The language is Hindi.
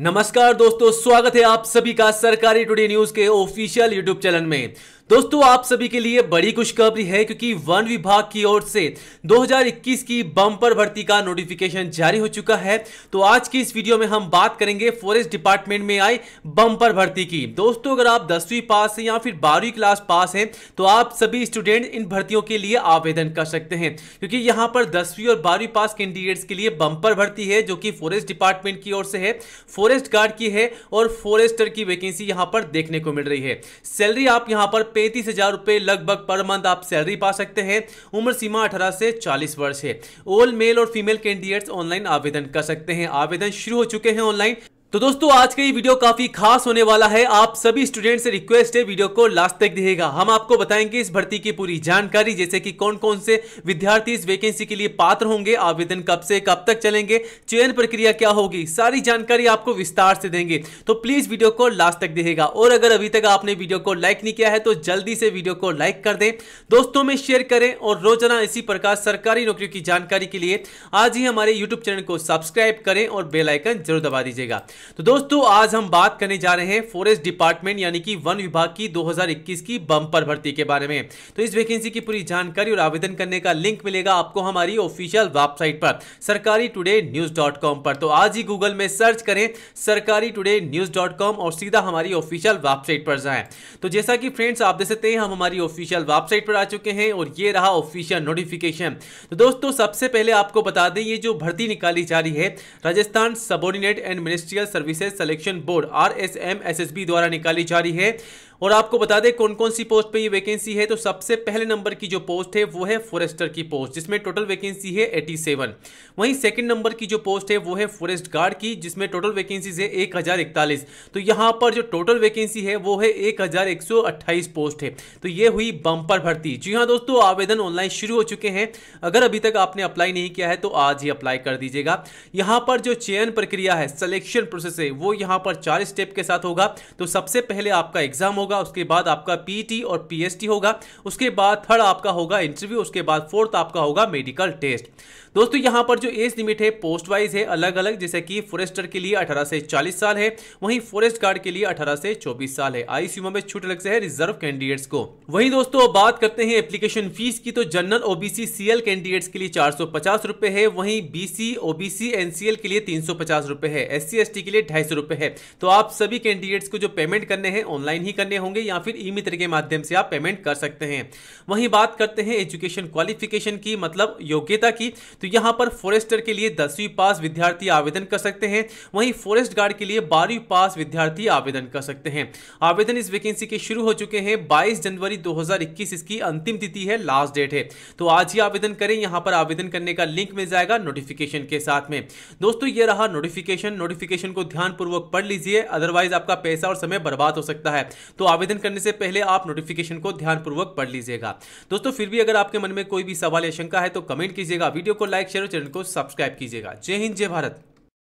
नमस्कार दोस्तों स्वागत है आप सभी का सरकारी टुडे न्यूज के ऑफिशियल यूट्यूब चैनल में दोस्तों आप सभी के लिए बड़ी खुशखबरी है क्योंकि वन विभाग की ओर से 2021 की बम्पर भर्ती का नोटिफिकेशन जारी हो चुका है तो आज की इस वीडियो में हम बात करेंगे फॉरेस्ट डिपार्टमेंट में आई बम्पर भर्ती की दोस्तों अगर आप दसवीं पास हैं या फिर बारहवीं क्लास पास हैं तो आप सभी स्टूडेंट इन भर्तियों के लिए आवेदन कर सकते हैं क्योंकि यहाँ पर दसवीं और बारहवीं पास कैंडिडेट्स के लिए बम्पर भर्ती है जो कि फॉरेस्ट डिपार्टमेंट की ओर से है फॉरेस्ट गार्ड की है और फॉरेस्टर की वैकेंसी यहाँ पर देखने को मिल रही है सैलरी आप यहाँ पर पे पैंतीस हजार रुपए लगभग पर मंथ आप सैलरी पा सकते हैं उम्र सीमा अठारह से चालीस वर्ष है ऑल मेल और फीमेल कैंडिडेट्स ऑनलाइन आवेदन कर सकते हैं आवेदन शुरू हो चुके हैं ऑनलाइन तो दोस्तों आज का ये वीडियो काफी खास होने वाला है आप सभी स्टूडेंट से रिक्वेस्ट है वीडियो को लास्ट तक दिखेगा हम आपको बताएंगे इस भर्ती की पूरी जानकारी जैसे कि कौन कौन से विद्यार्थी इस वैकेंसी के लिए पात्र होंगे आवेदन कब से कब तक चलेंगे चयन प्रक्रिया क्या होगी सारी जानकारी आपको विस्तार से देंगे तो प्लीज वीडियो को लास्ट तक दिखेगा और अगर अभी तक आपने वीडियो को लाइक नहीं किया है तो जल्दी से वीडियो को लाइक कर दें दोस्तों में शेयर करें और रोजाना इसी प्रकार सरकारी नौकरियों की जानकारी के लिए आज ही हमारे यूट्यूब चैनल को सब्सक्राइब करें और बेलाइकन जरूर दबा दीजिएगा तो दोस्तों आज हम बात करने जा रहे हैं फॉरेस्ट डिपार्टमेंट यानी कि वन विभाग की 2021 की बम्पर भर्ती के बारे में तो इस वैकेंसी की पूरी जानकारी और आवेदन करने का लिंक मिलेगा आपको हमारी ऑफिशियल वेबसाइट पर सरकारी टुडे न्यूज डॉट कॉम पर तो आज ही गूगल में सर्च करें सरकारी टुडे न्यूज डॉट कॉम और सीधा हमारी ऑफिशियल वेबसाइट पर जाए तो जैसा कि फ्रेंड्स आप देख सकते हैं हम हमारी ऑफिशियल वेबसाइट पर आ चुके हैं और ये रहा ऑफिशियल नोटिफिकेशन तो दोस्तों सबसे पहले आपको बता दें ये जो भर्ती निकाली जा रही है Rajasthan subordinate and ministerial services selection board R S M S S B द्वारा निकाली जा रही है और आपको बता दें कौन कौन सी पोस्ट पे ये वैकेंसी है तो सबसे पहले नंबर की जो पोस्ट है वो है फॉरेस्टर की पोस्ट जिसमें टोटल वैकेंसी है एटी सेवन वहीं सेकंड नंबर की जो पोस्ट है वो है फॉरेस्ट गार्ड की जिसमें टोटल वैकेंसीज है एक हजार इकतालीस तो यहाँ पर जो टोटल वैकेंसी है वो है एक हजार एक सौ अट्ठाईस पोस्ट है तो ये हुई बंपर भर्ती जी हाँ दोस्तों आवेदन ऑनलाइन शुरू हो चुके हैं अगर अभी तक आपने अप्लाई नहीं किया है तो आज ही अप्लाई कर दीजिएगा यहाँ पर जो चयन प्रक्रिया है सिलेक्शन प्रोसेस है वो यहाँ पर चार स्टेप के साथ होगा तो सबसे पहले आपका एग्जाम होगा होगा उसके बाद आपका पीटी e और पीएसटी होगा उसके बाद थर्ड आपका होगा इंटरव्यू उसके बाद फोर्थ आपका होगा मेडिकल टेस्ट दोस्तों यहां पर जो एज लिमिट है पोस्ट वाइज है अलग अलग जैसे कि फॉरेस्टर के लिए 18 से 40 साल है वहीं फॉरेस्ट गार्ड के लिए 18 से 24 साल है आई में छूट अलग से है रिजर्व कैंडिडेट्स को वहीं दोस्तों बात करते हैं एप्लीकेशन फीस की तो जनरल ओबीसी सीएल कैंडिडेट्स के लिए चार सौ है वहीं बीसी ओबीसी एनसीएल के लिए तीन सौ है एस सी के लिए ढाई है तो आप सभी कैंडिडेट्स को जो पेमेंट करने हैं ऑनलाइन ही करने होंगे या फिर ई मित्र के माध्यम से आप पेमेंट कर सकते हैं वहीं बात करते हैं एजुकेशन क्वालिफिकेशन की मतलब योग्यता की तो यहाँ पर फॉरेस्टर के लिए दसवीं पास विद्यार्थी आवेदन कर सकते हैं वहीं फॉरेस्ट गार्ड के लिए बारहवीं पास विद्यार्थी आवेदन कर सकते हैं आवेदन इस वैकेंसी के शुरू हो चुके हैं बाईस जनवरी दो इसकी अंतिम तिथि है लास्ट डेट है तो आज ही आवेदन करें यहाँ पर आवेदन करने का लिंक मिल जाएगा नोटिफिकेशन के साथ में दोस्तों ये रहा नोटिफिकेशन नोटिफिकेशन को ध्यानपूर्वक पढ़ लीजिए अदरवाइज आपका पैसा और समय बर्बाद हो सकता है तो तो आवेदन करने से पहले आप नोटिफिकेशन को ध्यानपूर्वक पढ़ लीजिएगा दोस्तों फिर भी अगर आपके मन में कोई भी सवाल या शंका है तो कमेंट कीजिएगा वीडियो को लाइक शेयर और चैनल को सब्सक्राइब कीजिएगा जय हिंद जय भारत